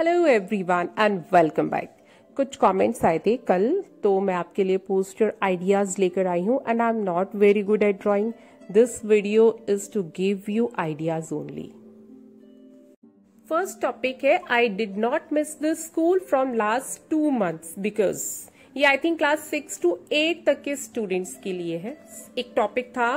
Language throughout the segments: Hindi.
hello everyone and welcome back कुछ कमेंट्स आए थे कल तो मैं आपके लिए पोस्टर आइडियाज लेकर आई हूँ and I am not very good at drawing this video is to give you ideas only first topic है I did not miss this school from last two months because ये I think class six to eight तक के स्टूडेंट्स के लिए है एक टॉपिक था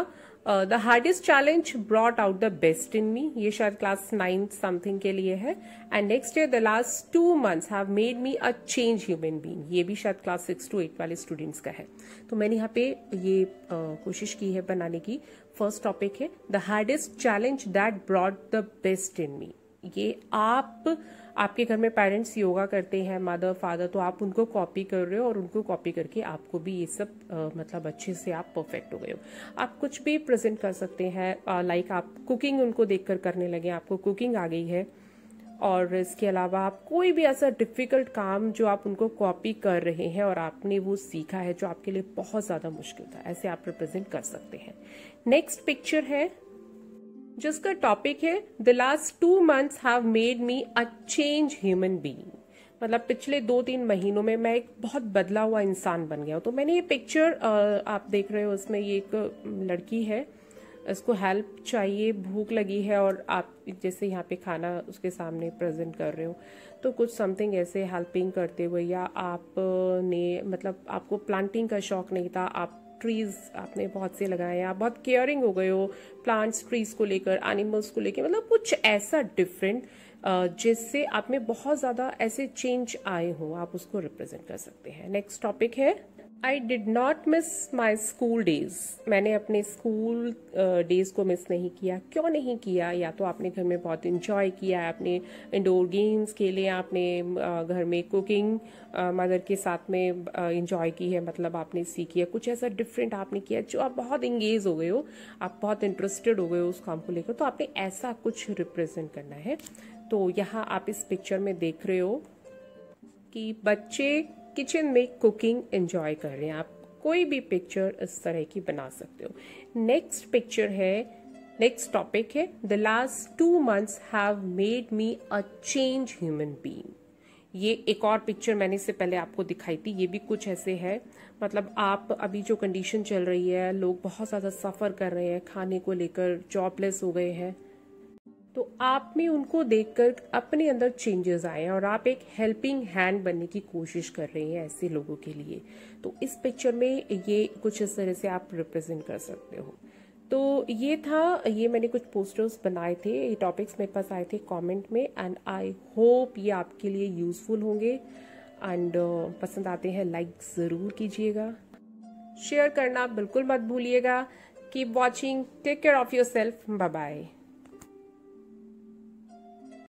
the hardest challenge brought out the best in me ये शायद क्लास नाइन्थ समथिंग के लिए है and next year the last two months have made me a change human being ये भी शायद क्लास सिक्स टू एट वाले स्टूडेंट्स का है तो मैंने यहाँ पे ये uh, कोशिश की है बनाने की फर्स्ट टॉपिक है the hardest challenge that brought the best in me ये आप आपके घर में पेरेंट्स योगा करते हैं मदर फादर तो आप उनको कॉपी कर रहे हो और उनको कॉपी करके आपको भी ये सब आ, मतलब अच्छे से आप परफेक्ट हो गए हो आप कुछ भी प्रेजेंट कर सकते हैं लाइक आप कुकिंग उनको देखकर करने लगे आपको कुकिंग आ गई है और इसके अलावा आप कोई भी ऐसा डिफ़िकल्ट काम जो आप उनको कॉपी कर रहे हैं और आपने वो सीखा है जो आपके लिए बहुत ज़्यादा मुश्किल था ऐसे आप रिप्रेजेंट कर सकते हैं नेक्स्ट पिक्चर है जिसका टॉपिक है the last two months have made me a change human being मतलब पिछले दो तीन महीनों में मैं एक बहुत बदला हुआ इंसान बन गया हूँ तो मैंने ये पिक्चर आप देख रहे हो उसमें ये एक लड़की है इसको हेल्प चाहिए भूख लगी है और आप जैसे यहाँ पे खाना उसके सामने प्रेजेंट कर रहे हो तो कुछ समथिंग ऐसे हेल्पिंग करते हुए या आपने मतलब आपको प्लांटिंग का शौक नहीं था आप ट्रीज़ आपने बहुत से लगाए आप बहुत केयरिंग हो गए हो प्लांट्स ट्रीज़ को लेकर एनिमल्स को लेकर मतलब कुछ ऐसा डिफरेंट जिससे आप में बहुत ज़्यादा ऐसे चेंज आए हों आप उसको रिप्रेजेंट कर सकते हैं नेक्स्ट टॉपिक है I did not miss my school days मैंने अपने स्कूल डेज को मिस नहीं किया क्यों नहीं किया या तो आपने घर में बहुत इन्जॉय किया आपने इंडोर गेम्स खेले आपने घर में कुकिंग मदर के साथ में इन्जॉय की है मतलब आपने सीखी है कुछ ऐसा डिफरेंट आपने किया जो आप बहुत इंगेज हो गए हो आप बहुत इंटरेस्टेड हो गए हो उस काम को लेकर तो आपने ऐसा कुछ रिप्रेजेंट करना है तो यहाँ आप इस पिक्चर में देख रहे हो कि बच्चे किचन में कुकिंग एंजॉय कर रहे हैं आप कोई भी पिक्चर इस तरह की बना सकते हो नेक्स्ट पिक्चर है नेक्स्ट टॉपिक है the last two months have made me a change human being ये एक और पिक्चर मैंने इससे पहले आपको दिखाई थी ये भी कुछ ऐसे है मतलब आप अभी जो कंडीशन चल रही है लोग बहुत ज़्यादा सफ़र कर रहे हैं खाने को लेकर जॉबलेस हो गए हैं तो आप में उनको देखकर अपने अंदर चेंजेस आए हैं और आप एक हेल्पिंग हैंड बनने की कोशिश कर रहे हैं ऐसे लोगों के लिए तो इस पिक्चर में ये कुछ इस तरह से आप रिप्रेजेंट कर सकते हो तो ये था ये मैंने कुछ पोस्टर्स बनाए थे ये टॉपिक्स मेरे पास आए थे कमेंट में एंड आई होप ये आपके लिए यूजफुल होंगे एंड uh, पसंद आते हैं लाइक ज़रूर कीजिएगा शेयर करना बिल्कुल मत भूलिएगा keep watching take care of yourself bye